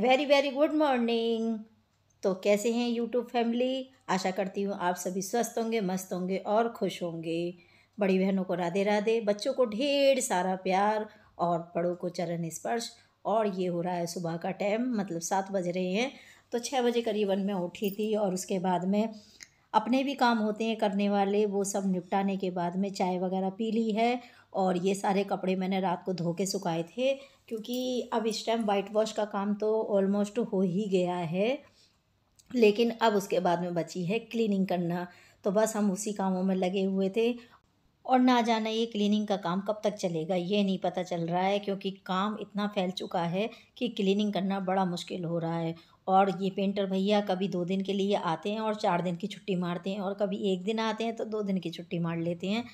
very very good morning तो कैसे हैं यूट्यूब फैमिली आशा करती हूँ आप सभी स्वस्थ होंगे मस्त होंगे और खुश होंगे बड़ी बहनों को राधे राधे बच्चों को ढेर सारा प्यार और बड़ों को चरण स्पर्श और ये हो रहा है सुबह का टाइम मतलब सात बज रहे हैं तो छः बजे करीबन मैं उठी थी और उसके बाद में अपने भी काम होते हैं करने वाले वो सब निपटाने के बाद में चाय वगैरह पी ली है और ये सारे कपड़े मैंने रात को धो के सुखाए थे क्योंकि अब इस टाइम वाइट वॉश का काम तो ऑलमोस्ट हो ही गया है लेकिन अब उसके बाद में बची है क्लीनिंग करना तो बस हम उसी कामों में लगे हुए थे और ना जाना ये क्लीनिंग का काम कब तक चलेगा ये नहीं पता चल रहा है क्योंकि काम इतना फैल चुका है कि क्लीनिंग करना बड़ा मुश्किल हो रहा है और ये पेंटर भैया कभी दो दिन के लिए आते हैं और चार दिन की छुट्टी मारते हैं और कभी एक दिन आते हैं तो दो दिन की छुट्टी मार लेते हैं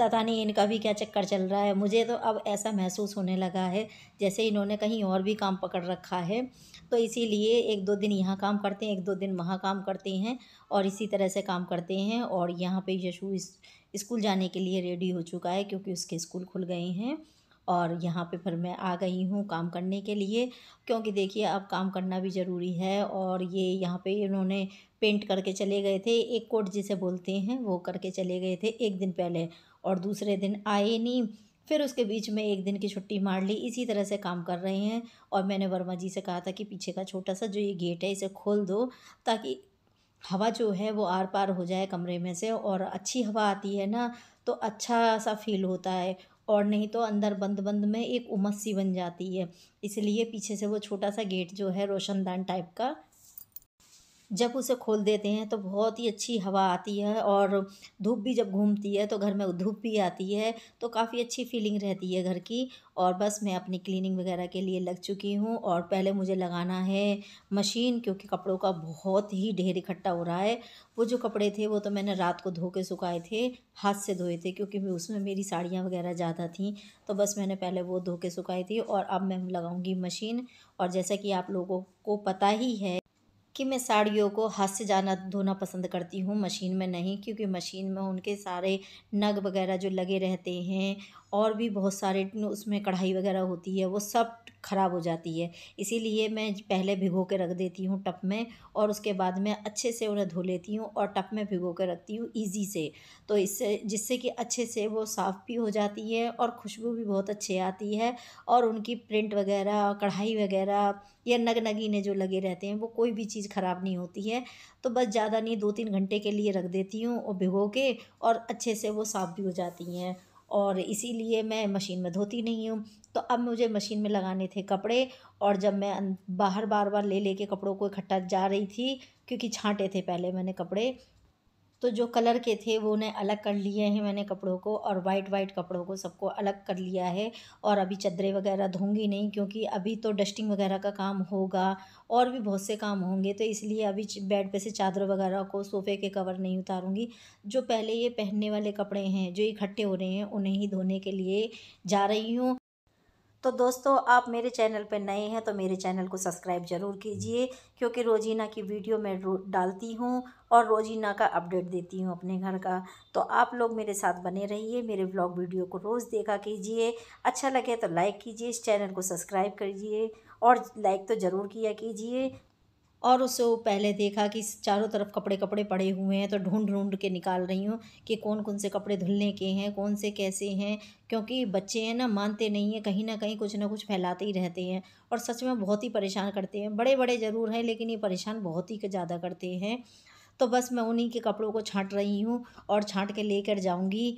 पता नहीं इनका भी क्या चक्कर चल रहा है मुझे तो अब ऐसा महसूस होने लगा है जैसे इन्होंने कहीं और भी काम पकड़ रखा है तो इसीलिए एक दो दिन यहाँ काम करते हैं एक दो दिन वहाँ काम करते हैं और इसी तरह से काम करते हैं और यहाँ पे यशु स्कूल जाने के लिए रेडी हो चुका है क्योंकि उसके स्कूल खुल गए हैं और यहाँ पे फिर मैं आ गई हूँ काम करने के लिए क्योंकि देखिए अब काम करना भी ज़रूरी है और ये यहाँ पे इन्होंने पेंट करके चले गए थे एक कोट जिसे बोलते हैं वो करके चले गए थे एक दिन पहले और दूसरे दिन आए नहीं फिर उसके बीच में एक दिन की छुट्टी मार ली इसी तरह से काम कर रहे हैं और मैंने वर्मा जी से कहा था कि पीछे का छोटा सा जो ये गेट है इसे खोल दो ताकि हवा जो है वो आर पार हो जाए कमरे में से और अच्छी हवा आती है ना तो अच्छा सा फील होता है और नहीं तो अंदर बंद बंद में एक उमस सी बन जाती है इसलिए पीछे से वो छोटा सा गेट जो है रोशनदान टाइप का जब उसे खोल देते हैं तो बहुत ही अच्छी हवा आती है और धूप भी जब घूमती है तो घर में धूप भी आती है तो काफ़ी अच्छी फीलिंग रहती है घर की और बस मैं अपनी क्लीनिंग वगैरह के लिए लग चुकी हूँ और पहले मुझे लगाना है मशीन क्योंकि कपड़ों का बहुत ही ढेर इकट्ठा हो रहा है वो जो कपड़े थे वो तो मैंने रात को धो के सुखाए थे हाथ से धोए थे क्योंकि उसमें मेरी साड़ियाँ वगैरह ज़्यादा थी तो बस मैंने पहले वो धो के सुखाई थी और अब मैं लगाऊँगी मशीन और जैसा कि आप लोगों को पता ही है कि मैं साड़ियों को हाथ से जाना धोना पसंद करती हूँ मशीन में नहीं क्योंकि मशीन में उनके सारे नग वगैरह जो लगे रहते हैं और भी बहुत सारे उसमें कढ़ाई वगैरह होती है वो सब ख़राब हो जाती है इसीलिए मैं पहले भिगो के रख देती हूँ टप में और उसके बाद में अच्छे से उन्हें धो लेती हूँ और टप में भिगो के रखती हूँ ईजी से तो इससे जिससे कि अच्छे से वो साफ़ भी हो जाती है और खुशबू भी बहुत अच्छे आती है और उनकी प्रिंट वगैरह कढ़ाई वगैरह या नग नगीने जो लगे रहते हैं वो कोई भी चीज़ ख़राब नहीं होती है तो बस ज़्यादा नहीं दो तीन घंटे के लिए रख देती हूँ और भिगो के और अच्छे से वो साफ़ भी हो जाती हैं और इसीलिए मैं मशीन में धोती नहीं हूँ तो अब मुझे मशीन में लगाने थे कपड़े और जब मैं बाहर बार बार ले लेके कपड़ों को इकट्ठा जा रही थी क्योंकि छांटे थे पहले मैंने कपड़े तो जो कलर के थे वो उन्हें अलग कर लिए हैं मैंने कपड़ों को और वाइट वाइट कपड़ों को सबको अलग कर लिया है और अभी चदरे वगैरह धोंगी नहीं क्योंकि अभी तो डस्टिंग वगैरह का काम होगा और भी बहुत से काम होंगे तो इसलिए अभी बेड पे से चादर वगैरह को सोफ़े के कवर नहीं उतारूँगी जो पहले ये पहनने वाले कपड़े हैं जो इकट्ठे हो रहे हैं उन्हें ही धोने के लिए जा रही हूँ तो दोस्तों आप मेरे चैनल पर नए हैं तो मेरे चैनल को सब्सक्राइब ज़रूर कीजिए क्योंकि रोज़ीना की वीडियो मैं डालती हूँ और रोज़ीना का अपडेट देती हूँ अपने घर का तो आप लोग मेरे साथ बने रहिए मेरे ब्लॉग वीडियो को रोज़ देखा कीजिए अच्छा लगे तो लाइक कीजिए इस चैनल को सब्सक्राइब करिए और लाइक तो ज़रूर किया कीजिए और उससे वो पहले देखा कि चारों तरफ कपड़े कपड़े पड़े हुए हैं तो ढूंढ ढूंढ के निकाल रही हूँ कि कौन कौन से कपड़े धुलने के हैं कौन से कैसे हैं क्योंकि बच्चे हैं ना मानते नहीं हैं कहीं ना कहीं कुछ ना कुछ फैलाते ही रहते हैं और सच में बहुत ही परेशान करते हैं बड़े बड़े ज़रूर हैं लेकिन ये परेशान बहुत ही ज़्यादा करते हैं तो बस मैं उन्हीं के कपड़ों को छाँट रही हूँ और छाँट के लेकर जाऊँगी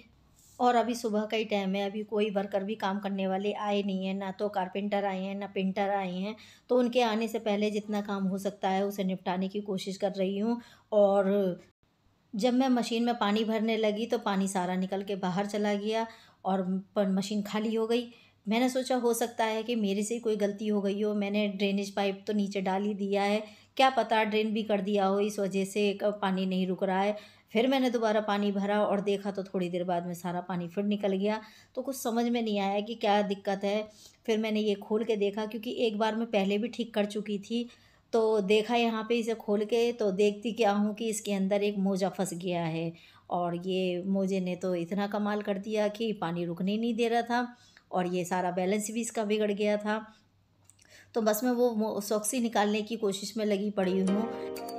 और अभी सुबह का ही टाइम है अभी कोई वर्कर भी काम करने वाले आए नहीं हैं ना तो कारपेंटर आए हैं ना पेंटर आए हैं तो उनके आने से पहले जितना काम हो सकता है उसे निपटाने की कोशिश कर रही हूँ और जब मैं मशीन में पानी भरने लगी तो पानी सारा निकल के बाहर चला गया और मशीन खाली हो गई मैंने सोचा हो सकता है कि मेरे से कोई गलती हो गई हो मैंने ड्रेनेज पाइप तो नीचे डाल ही दिया है क्या पता ड्रेन भी कर दिया हो इस वजह से पानी नहीं रुक रहा है फिर मैंने दोबारा पानी भरा और देखा तो थोड़ी देर बाद में सारा पानी फिर निकल गया तो कुछ समझ में नहीं आया कि क्या दिक्कत है फिर मैंने ये खोल के देखा क्योंकि एक बार मैं पहले भी ठीक कर चुकी थी तो देखा यहाँ पे इसे खोल के तो देखती क्या हूँ कि इसके अंदर एक मोजा फंस गया है और ये मोजे ने तो इतना कमाल कर दिया कि पानी रुकने नहीं दे रहा था और ये सारा बैलेंस भी इसका बिगड़ गया था तो बस मैं वो सॉक्सी निकालने की कोशिश में लगी पड़ी हूँ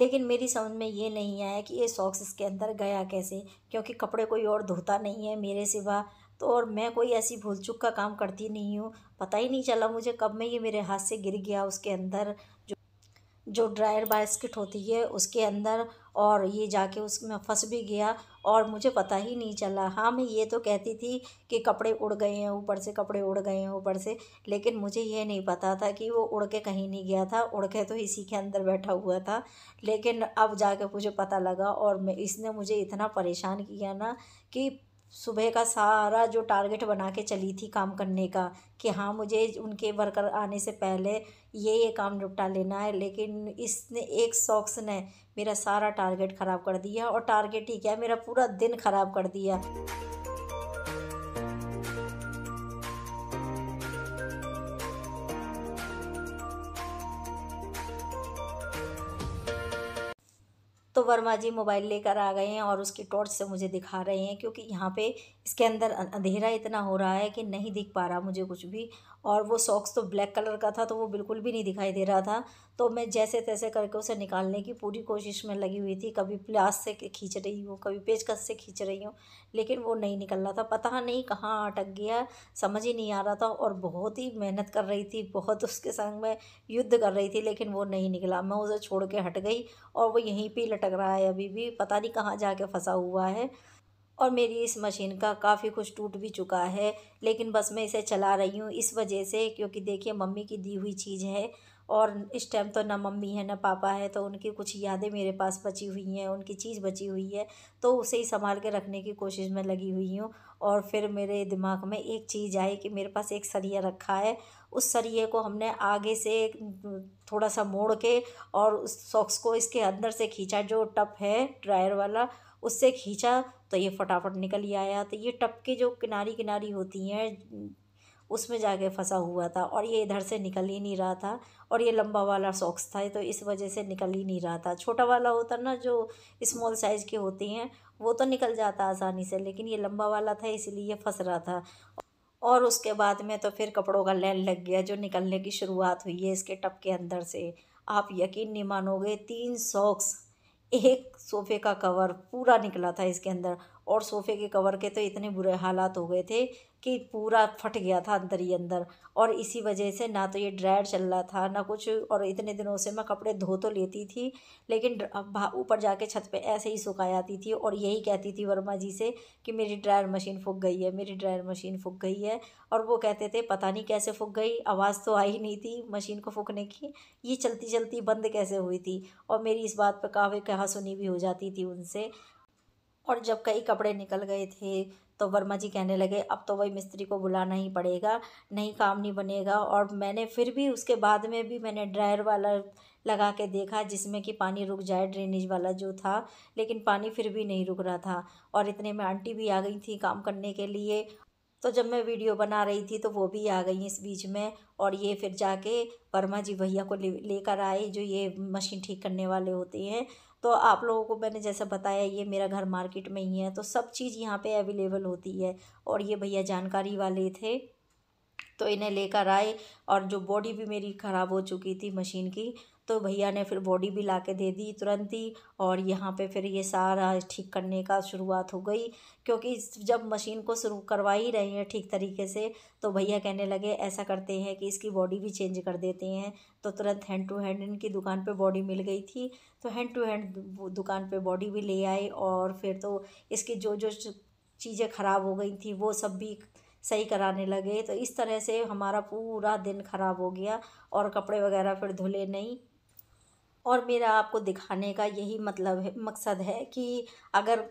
लेकिन मेरी समझ में ये नहीं आया कि ये सॉक्स इसके अंदर गया कैसे क्योंकि कपड़े कोई और धोता नहीं है मेरे सिवा तो और मैं कोई ऐसी भूल चुक का काम करती नहीं हूँ पता ही नहीं चला मुझे कब में ये मेरे हाथ से गिर गया उसके अंदर जो जो ड्रायर बास्केट होती है उसके अंदर और ये जाके उसमें फंस भी गया और मुझे पता ही नहीं चला हाँ मैं ये तो कहती थी कि कपड़े उड़ गए हैं ऊपर से कपड़े उड़ गए हैं ऊपर से लेकिन मुझे ये नहीं पता था कि वो उड़ के कहीं नहीं गया था उड़ के तो इसी के अंदर बैठा हुआ था लेकिन अब जाके मुझे पता लगा और मैं इसने मुझे इतना परेशान किया ना कि सुबह का सारा जो टारगेट बना के चली थी काम करने का कि हाँ मुझे उनके वर्कर आने से पहले ये ये काम निपटा लेना है लेकिन इसने एक सॉक्स ने मेरा सारा टारगेट ख़राब कर दिया और टारगेट ही क्या मेरा पूरा दिन ख़राब कर दिया वर्मा जी मोबाइल लेकर आ गए हैं और उसकी टॉर्च से मुझे दिखा रहे हैं क्योंकि यहाँ पे इसके अंदर अं-, अंधेरा इतना हो रहा है कि नहीं दिख पा रहा मुझे कुछ भी और वो सॉक्स तो ब्लैक कलर का था तो वो बिल्कुल भी नहीं दिखाई दे रहा था तो मैं जैसे तैसे करके उसे निकालने की पूरी कोशिश में लगी हुई थी कभी प्लास से खींच रही हूँ कभी पेचकस से खींच रही हूँ लेकिन वो नहीं निकल रहा था पता नहीं कहाँ अटक गया समझ ही नहीं आ रहा था और बहुत ही मेहनत कर रही थी बहुत उसके संग में युद्ध कर रही थी लेकिन वो नहीं निकला मैं उसे छोड़ के हट गई और वो यहीं पर लटक रहा है अभी भी पता नहीं कहाँ जा फंसा हुआ है और मेरी इस मशीन का काफ़ी कुछ टूट भी चुका है लेकिन बस मैं इसे चला रही हूँ इस वजह से क्योंकि देखिए मम्मी की दी हुई चीज़ है और इस टाइम तो ना मम्मी है ना पापा है तो उनकी कुछ यादें मेरे पास बची हुई हैं उनकी चीज़ बची हुई है तो उसे ही संभाल के रखने की कोशिश में लगी हुई हूँ और फिर मेरे दिमाग में एक चीज़ आई कि मेरे पास एक सरिया रखा है उस सरिये को हमने आगे से थोड़ा सा मोड़ के और उस सॉक्स को इसके अंदर से खींचा जो टप है ड्रायर वाला उससे खींचा तो ये फटाफट निकल ही आया तो ये टप के जो किनारी किनारी होती हैं उसमें जाके फंसा हुआ था और ये इधर से निकल ही नहीं रहा था और ये लंबा वाला सॉक्स था तो इस वजह से निकल ही नहीं रहा था छोटा वाला होता ना जो स्मॉल साइज़ के होते हैं वो तो निकल जाता आसानी से लेकिन ये लंबा वाला था इसीलिए ये फंस रहा था और उसके बाद में तो फिर कपड़ों का लैन लग गया जो निकलने की शुरुआत हुई है इसके टप के अंदर से आप यकीन नहीं मानोगे तीन सॉक्स एक सोफे का कवर पूरा निकला था इसके अंदर और सोफ़े के कवर के तो इतने बुरे हालात हो गए थे कि पूरा फट गया था अंदर ही अंदर और इसी वजह से ना तो ये ड्रायर चल रहा था ना कुछ और इतने दिनों से मैं कपड़े धो तो लेती थी लेकिन ऊपर जाके छत पे ऐसे ही सुखा आती थी और यही कहती थी वर्मा जी से कि मेरी ड्रायर मशीन फूक गई है मेरी ड्रायर मशीन फूक गई है और वो कहते थे पता नहीं कैसे फूक गई आवाज़ तो आई नहीं थी मशीन को फूकने की ये चलती चलती बंद कैसे हुई थी और मेरी इस बात पर काफ़ी कहा सुनी भी हो जाती थी उनसे और जब कई कपड़े निकल गए थे तो वर्मा जी कहने लगे अब तो वही मिस्त्री को बुलाना ही पड़ेगा नहीं काम नहीं बनेगा और मैंने फिर भी उसके बाद में भी मैंने ड्रायर वाला लगा के देखा जिसमें कि पानी रुक जाए ड्रेनेज वाला जो था लेकिन पानी फिर भी नहीं रुक रहा था और इतने में आंटी भी आ गई थी काम करने के लिए तो जब मैं वीडियो बना रही थी तो वो भी आ गई इस बीच में और ये फिर जाके वर्मा जी भैया को लेकर आए जो ये मशीन ठीक करने वाले होते हैं तो आप लोगों को मैंने जैसा बताया ये मेरा घर मार्केट में ही है तो सब चीज़ यहाँ पे अवेलेबल होती है और ये भैया जानकारी वाले थे तो इन्हें लेकर आए और जो बॉडी भी मेरी ख़राब हो चुकी थी मशीन की तो भैया ने फिर बॉडी भी ला के दे दी तुरंत ही और यहाँ पे फिर ये सारा ठीक करने का शुरुआत हो गई क्योंकि जब मशीन को शुरू करवा ही रहे हैं ठीक तरीके से तो भैया कहने लगे ऐसा करते हैं कि इसकी बॉडी भी चेंज कर देते हैं तो तुरंत हैंड टू हैंड इनकी दुकान पर बॉडी मिल गई थी तो हैंड टू हैंड दुकान पर बॉडी भी ले आए और फिर तो इसकी जो जो चीज़ें ख़राब हो गई थी वो सब भी सही कराने लगे तो इस तरह से हमारा पूरा दिन ख़राब हो गया और कपड़े वगैरह फिर धुले नहीं और मेरा आपको दिखाने का यही मतलब है मकसद है कि अगर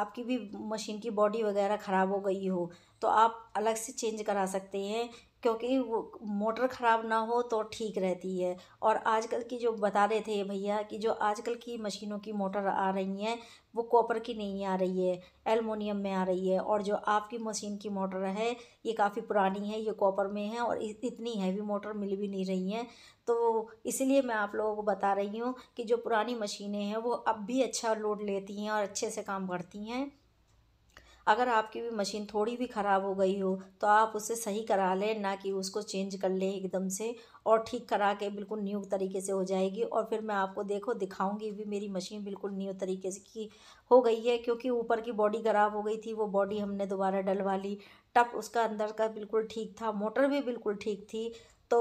आपकी भी मशीन की बॉडी वगैरह ख़राब हो गई हो तो आप अलग से चेंज करा सकते हैं क्योंकि वो मोटर ख़राब ना हो तो ठीक रहती है और आजकल की जो बता रहे थे भैया कि जो आजकल की मशीनों की मोटर आ रही हैं वो कॉपर की नहीं आ रही है एलमोनियम में आ रही है और जो आपकी मशीन की मोटर है ये काफ़ी पुरानी है ये कॉपर में है और इतनी हैवी मोटर मिल भी नहीं रही हैं तो इसलिए मैं आप लोगों को बता रही हूँ कि जो पुरानी मशीनें हैं वो अब भी अच्छा लोड लेती हैं और अच्छे से काम करती हैं अगर आपकी भी मशीन थोड़ी भी ख़राब हो गई हो तो आप उसे सही करा लें ना कि उसको चेंज कर लें एकदम से और ठीक करा के बिल्कुल न्यू तरीके से हो जाएगी और फिर मैं आपको देखो दिखाऊंगी भी मेरी मशीन बिल्कुल न्यू तरीके से की हो गई है क्योंकि ऊपर की बॉडी ख़राब हो गई थी वो बॉडी हमने दोबारा डलवा ली टप उसका अंदर का बिल्कुल ठीक था मोटर भी बिल्कुल ठीक थी तो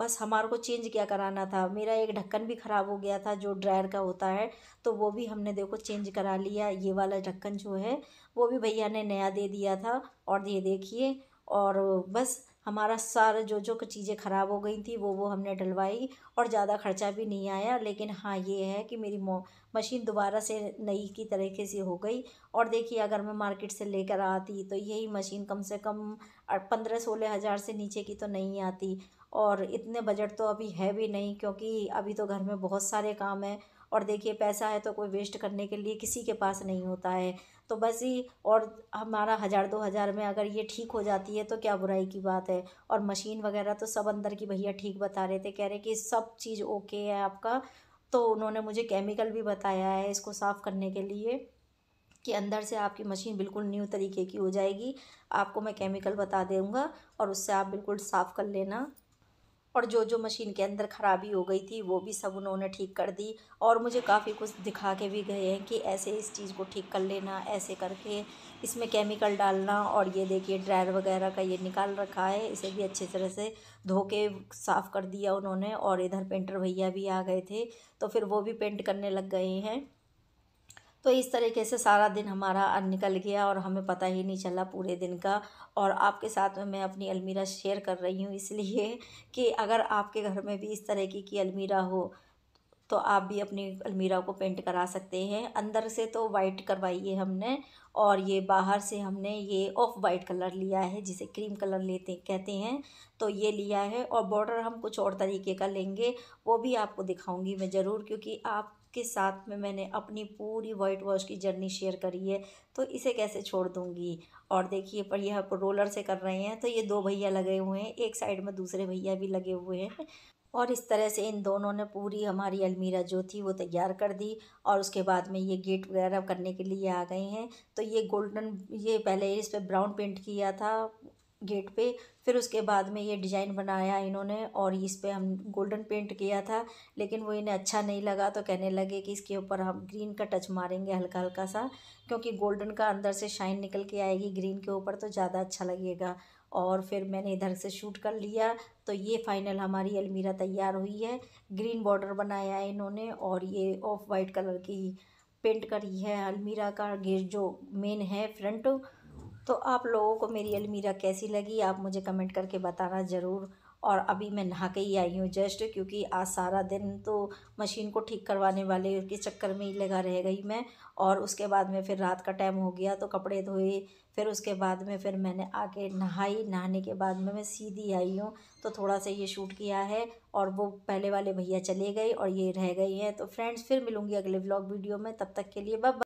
बस हमारे को चेंज क्या कराना था मेरा एक ढक्कन भी ख़राब हो गया था जो ड्रायर का होता है तो वो भी हमने देखो चेंज करा लिया ये वाला ढक्कन जो है वो भी भैया ने नया दे दिया था और ये देखिए और बस हमारा सारा जो जो चीज़ें ख़राब हो गई थी वो वो हमने डलवाई और ज़्यादा खर्चा भी नहीं आया लेकिन हाँ ये है कि मेरी मशीन दोबारा से नई की तरीके से हो गई और देखिए अगर मैं मार्केट से लेकर आती तो यही मशीन कम से कम पंद्रह सोलह हज़ार से नीचे की तो नहीं आती और इतने बजट तो अभी है भी नहीं क्योंकि अभी तो घर में बहुत सारे काम हैं और देखिए पैसा है तो कोई वेस्ट करने के लिए किसी के पास नहीं होता है तो बस ही और हमारा हज़ार दो हज़ार में अगर ये ठीक हो जाती है तो क्या बुराई की बात है और मशीन वगैरह तो सब अंदर की भैया ठीक बता रहे थे कह रहे कि सब चीज़ ओके है आपका तो उन्होंने मुझे केमिकल भी बताया है इसको साफ़ करने के लिए कि अंदर से आपकी मशीन बिल्कुल न्यू तरीके की हो जाएगी आपको मैं केमिकल बता दूँगा और उससे आप बिल्कुल साफ़ कर लेना और जो जो मशीन के अंदर ख़राबी हो गई थी वो भी सब उन्होंने ठीक कर दी और मुझे काफ़ी कुछ दिखा के भी गए हैं कि ऐसे इस चीज़ को ठीक कर लेना ऐसे करके इसमें केमिकल डालना और ये देखिए ड्रायर वगैरह का ये निकाल रखा है इसे भी अच्छी तरह से धो के साफ़ कर दिया उन्होंने और इधर पेंटर भैया भी आ गए थे तो फिर वो भी पेंट करने लग गए हैं तो इस तरीके से सारा दिन हमारा निकल गया और हमें पता ही नहीं चला पूरे दिन का और आपके साथ में मैं अपनी अलमीरा शेयर कर रही हूँ इसलिए कि अगर आपके घर में भी इस तरह की, की अलमीरा हो तो आप भी अपनी अलमीरा को पेंट करा सकते हैं अंदर से तो वाइट करवाई है हमने और ये बाहर से हमने ये ऑफ वाइट कलर लिया है जिसे क्रीम कलर लेते कहते हैं तो ये लिया है और बॉर्डर हम कुछ और तरीके का लेंगे वो भी आपको दिखाऊंगी मैं ज़रूर क्योंकि आप के साथ में मैंने अपनी पूरी वाइट वॉश की जर्नी शेयर करी है तो इसे कैसे छोड़ दूँगी और देखिए पर यह रोलर से कर रहे हैं तो ये दो भैया लगे हुए हैं एक साइड में दूसरे भैया भी लगे हुए हैं और इस तरह से इन दोनों ने पूरी हमारी अलमीरा जो थी वो तैयार कर दी और उसके बाद में ये गेट वगैरह करने के लिए आ गए हैं तो ये गोल्डन ये पहले इस पर ब्राउन पेंट किया था गेट पे फिर उसके बाद में ये डिज़ाइन बनाया इन्होंने और इस पर हम गोल्डन पेंट किया था लेकिन वो इन्हें अच्छा नहीं लगा तो कहने लगे कि इसके ऊपर हम ग्रीन का टच मारेंगे हल्का हल्का सा क्योंकि गोल्डन का अंदर से शाइन निकल के आएगी ग्रीन के ऊपर तो ज़्यादा अच्छा लगेगा और फिर मैंने इधर से शूट कर लिया तो ये फाइनल हमारी अलमीरा तैयार हुई है ग्रीन बॉर्डर बनाया है इन्होंने और ये ऑफ वाइट कलर की पेंट करी है अलमीरा का गेट जो मेन है फ्रंट तो आप लोगों को मेरी अलमीरा कैसी लगी आप मुझे कमेंट करके बताना ज़रूर और अभी मैं नहा के ही आई हूँ जस्ट क्योंकि आज सारा दिन तो मशीन को ठीक करवाने वाले के चक्कर में ही लगा रह गई मैं और उसके बाद में फिर रात का टाइम हो गया तो कपड़े धोए फिर उसके बाद में फिर मैंने आके नहाई नहाने के बाद में मैं सीधी आई हूँ तो थोड़ा सा ये शूट किया है और वो पहले वाले भैया चले गए और ये रह गई हैं तो फ्रेंड्स फिर मिलूँगी अगले ब्लॉग वीडियो में तब तक के लिए बब